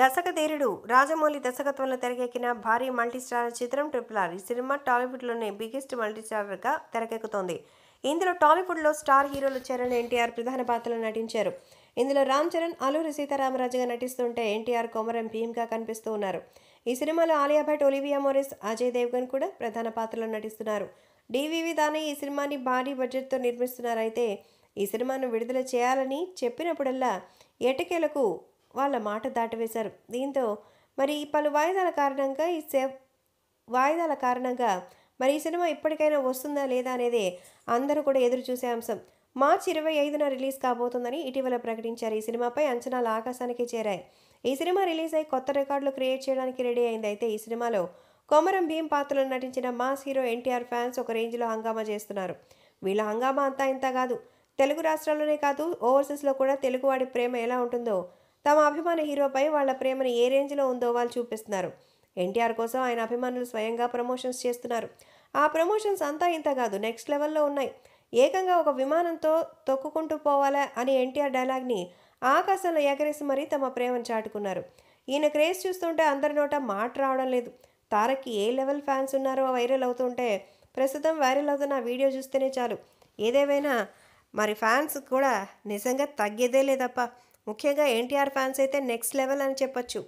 దర్శకధీరుడు రాజమౌళి దర్శకత్వంలో తెరకెక్కిన భారీ మల్టీస్టార్ చిత్రం ట్రిపుల్ ఆర్ ఈ సినిమా టాలీవుడ్లోనే బిగ్గెస్ట్ మల్టీస్టార్గా తెరకెక్కుతోంది ఇందులో టాలీవుడ్లో స్టార్ హీరోలు చరణ్ ఎన్టీఆర్ ప్రధాన పాత్రలో నటించారు ఇందులో రామ్ చరణ్ అల్లూరి సీతారామరాజుగా నటిస్తుంటే ఎన్టీఆర్ కొమరం భీమ్గా కనిపిస్తూ ఉన్నారు ఈ సినిమాలో ఆలియా భట్ ఒలివియా మోరిస్ అజయ్ దేవ్గన్ కూడా ప్రధాన పాత్రలో నటిస్తున్నారు డివివి దాని ఈ సినిమాని భారీ బడ్జెట్తో నిర్మిస్తున్నారైతే ఈ సినిమాను విడుదల చేయాలని చెప్పినప్పుడల్లా ఎటకేలకు వాళ్ళ మాట దాటివేశారు దీంతో మరి పలు వాయిదాల కారణంగా ఈ సే వాయిదాల కారణంగా మరి ఈ సినిమా ఇప్పటికైనా వస్తుందా లేదా అనేది అందరూ కూడా ఎదురు చూసే అంశం మార్చి ఇరవై ఐదున రిలీజ్ కాబోతుందని ఇటీవల ప్రకటించారు ఈ సినిమాపై అంచనాలు ఆకాశానికి చేరాయి ఈ సినిమా రిలీజ్ అయి కొత్త రికార్డులు క్రియేట్ చేయడానికి రెడీ అయింది అయితే ఈ సినిమాలో కొమరం భీం పాత్రలో నటించిన మాస్ హీరో ఎన్టీఆర్ ఫ్యాన్స్ ఒక రేంజ్లో హంగామా చేస్తున్నారు వీళ్ళ హంగామా అంతా ఇంత కాదు తెలుగు రాష్ట్రాల్లోనే కాదు ఓవర్సీస్లో కూడా తెలుగువాడి ప్రేమ ఎలా ఉంటుందో తమ అభిమాన హీరోపై వాళ్ళ ప్రేమను ఏ రేంజ్లో ఉందో వాళ్ళు చూపిస్తున్నారు ఎన్టీఆర్ కోసం ఆయన అభిమానులు స్వయంగా ప్రమోషన్స్ చేస్తున్నారు ఆ ప్రమోషన్స్ అంతా ఇంత కాదు నెక్స్ట్ లెవెల్లో ఉన్నాయి ఏకంగా ఒక విమానంతో తొక్కుకుంటూ పోవాలా అని ఎన్టీఆర్ డైలాగ్ని ఆకాశంలో ఎగరేసి మరీ తమ ప్రేమను చాటుకున్నారు ఈయన క్రేజ్ చూస్తుంటే అందరి నోట మాట రావడం లేదు తారక్కి ఏ లెవెల్ ఫ్యాన్స్ ఉన్నారో వైరల్ అవుతుంటే ప్రస్తుతం వైరల్ అవుతున్న వీడియో చూస్తేనే చాలు ఏదేమైనా మరి ఫ్యాన్స్ కూడా నిజంగా తగ్గేదే లేదప్ప ముఖ్యంగా ఎన్టీఆర్ ఫ్యాన్స్ అయితే నెక్స్ట్ లెవెల్ అని చెప్పొచ్చు